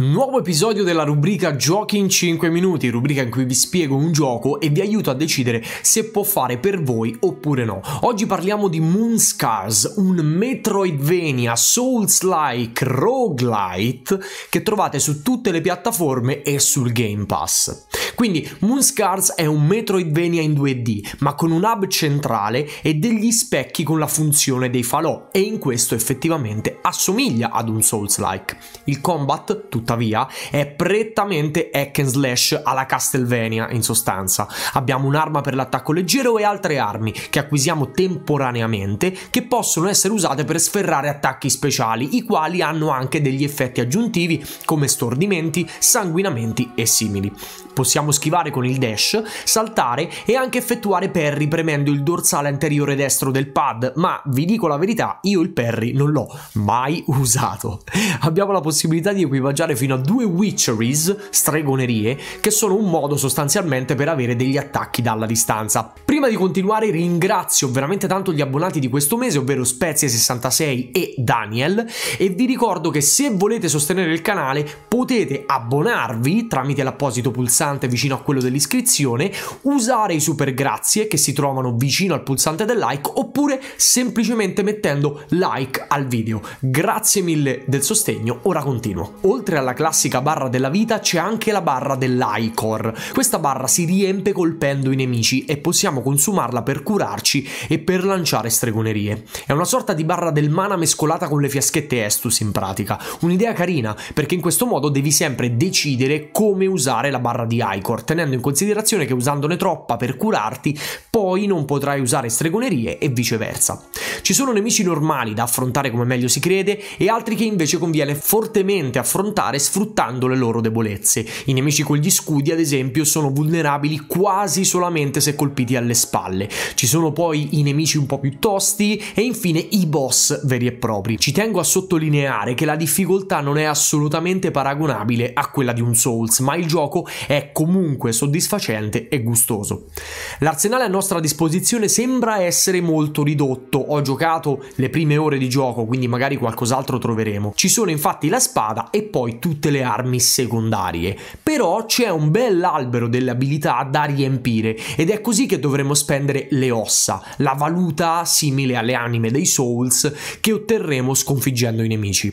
Nuovo episodio della rubrica Giochi in 5 minuti, rubrica in cui vi spiego un gioco e vi aiuto a decidere se può fare per voi oppure no. Oggi parliamo di Moonscars, un Metroidvania Souls-like roguelite che trovate su tutte le piattaforme e sul Game Pass. Quindi Moonscars è un Metroidvania in 2D, ma con un hub centrale e degli specchi con la funzione dei falò e in questo effettivamente assomiglia ad un Souls-like. Il combat, tuttavia, tuttavia, è prettamente hack and slash alla Castlevania in sostanza. Abbiamo un'arma per l'attacco leggero e altre armi che acquisiamo temporaneamente che possono essere usate per sferrare attacchi speciali, i quali hanno anche degli effetti aggiuntivi come stordimenti, sanguinamenti e simili. Possiamo schivare con il dash, saltare e anche effettuare parry premendo il dorsale anteriore destro del pad, ma vi dico la verità, io il parry non l'ho mai usato. Abbiamo la possibilità di equipaggiare fino a due witcheries, stregonerie, che sono un modo sostanzialmente per avere degli attacchi dalla distanza. Prima di continuare ringrazio veramente tanto gli abbonati di questo mese, ovvero Spezie66 e Daniel, e vi ricordo che se volete sostenere il canale potete abbonarvi tramite l'apposito pulsante vicino a quello dell'iscrizione, usare i super grazie che si trovano vicino al pulsante del like oppure semplicemente mettendo like al video. Grazie mille del sostegno, ora continuo. Oltre alla alla classica barra della vita c'è anche la barra dell'Icor. Questa barra si riempie colpendo i nemici e possiamo consumarla per curarci e per lanciare stregonerie. È una sorta di barra del mana mescolata con le fiaschette Estus in pratica. Un'idea carina, perché in questo modo devi sempre decidere come usare la barra di Icor, tenendo in considerazione che usandone troppa per curarti, poi non potrai usare stregonerie e viceversa. Ci sono nemici normali da affrontare come meglio si crede e altri che invece conviene fortemente affrontare sfruttando le loro debolezze. I nemici con gli scudi, ad esempio, sono vulnerabili quasi solamente se colpiti alle spalle. Ci sono poi i nemici un po' più tosti e infine i boss veri e propri. Ci tengo a sottolineare che la difficoltà non è assolutamente paragonabile a quella di un Souls, ma il gioco è comunque soddisfacente e gustoso. L'arsenale a nostra disposizione sembra essere molto ridotto. Ho giocato le prime ore di gioco, quindi magari qualcos'altro troveremo. Ci sono infatti la spada e poi tutti tutte le armi secondarie, però c'è un bell'albero delle abilità da riempire ed è così che dovremo spendere le ossa, la valuta simile alle anime dei Souls che otterremo sconfiggendo i nemici.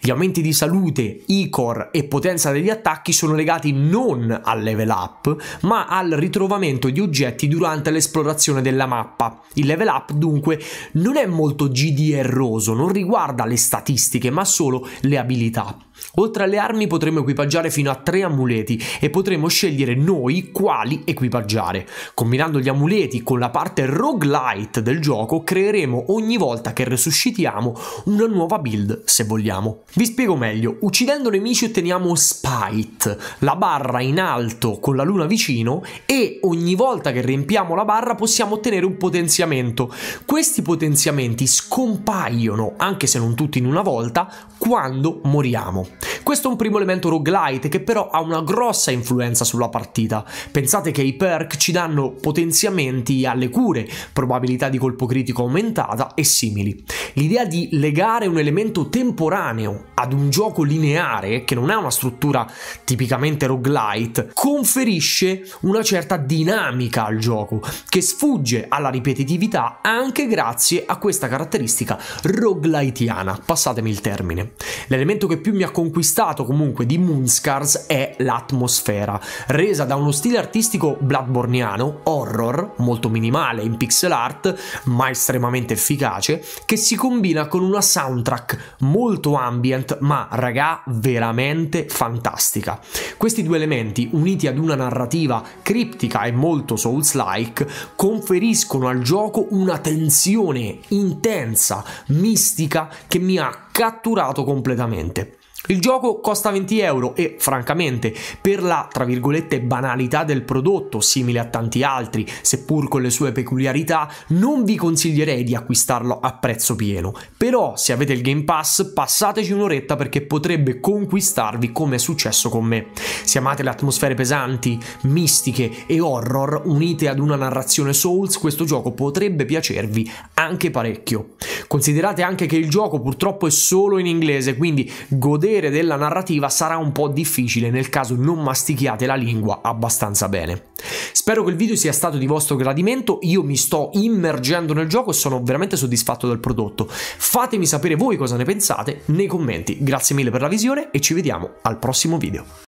Gli aumenti di salute, icor e potenza degli attacchi sono legati non al level up, ma al ritrovamento di oggetti durante l'esplorazione della mappa. Il level up dunque non è molto GDRoso, non riguarda le statistiche, ma solo le abilità. Oltre alle armi potremo equipaggiare fino a tre amuleti e potremo scegliere noi quali equipaggiare. Combinando gli amuleti con la parte roguelite del gioco creeremo ogni volta che resuscitiamo una nuova build se vogliamo. Vi spiego meglio, uccidendo nemici otteniamo Spite, la barra in alto con la luna vicino e ogni volta che riempiamo la barra possiamo ottenere un potenziamento. Questi potenziamenti scompaiono, anche se non tutti in una volta, quando moriamo. Questo è un primo elemento roguelite che però ha una grossa influenza sulla partita. Pensate che i perk ci danno potenziamenti alle cure, probabilità di colpo critico aumentata e simili. L'idea di legare un elemento temporaneo ad un gioco lineare, che non ha una struttura tipicamente roguelite, conferisce una certa dinamica al gioco, che sfugge alla ripetitività anche grazie a questa caratteristica roguelitiana, passatemi il termine. L'elemento che più mi ha conquistato comunque di Moonscars è l'atmosfera, resa da uno stile artistico bloodborniano, horror, molto minimale in pixel art, ma estremamente efficace, che si combina con una soundtrack molto ambient, ma raga veramente fantastica. Questi due elementi, uniti ad una narrativa criptica e molto Souls-like, conferiscono al gioco una tensione intensa, mistica, che mi ha catturato completamente. Il gioco costa 20 euro e, francamente, per la, tra virgolette, banalità del prodotto, simile a tanti altri, seppur con le sue peculiarità, non vi consiglierei di acquistarlo a prezzo pieno. Però, se avete il Game Pass, passateci un'oretta perché potrebbe conquistarvi come è successo con me. Se amate le atmosfere pesanti, mistiche e horror, unite ad una narrazione Souls, questo gioco potrebbe piacervi anche parecchio. Considerate anche che il gioco purtroppo è solo in inglese, quindi godere della narrativa sarà un po' difficile nel caso non mastichiate la lingua abbastanza bene. Spero che il video sia stato di vostro gradimento, io mi sto immergendo nel gioco e sono veramente soddisfatto del prodotto. Fatemi sapere voi cosa ne pensate nei commenti, grazie mille per la visione e ci vediamo al prossimo video.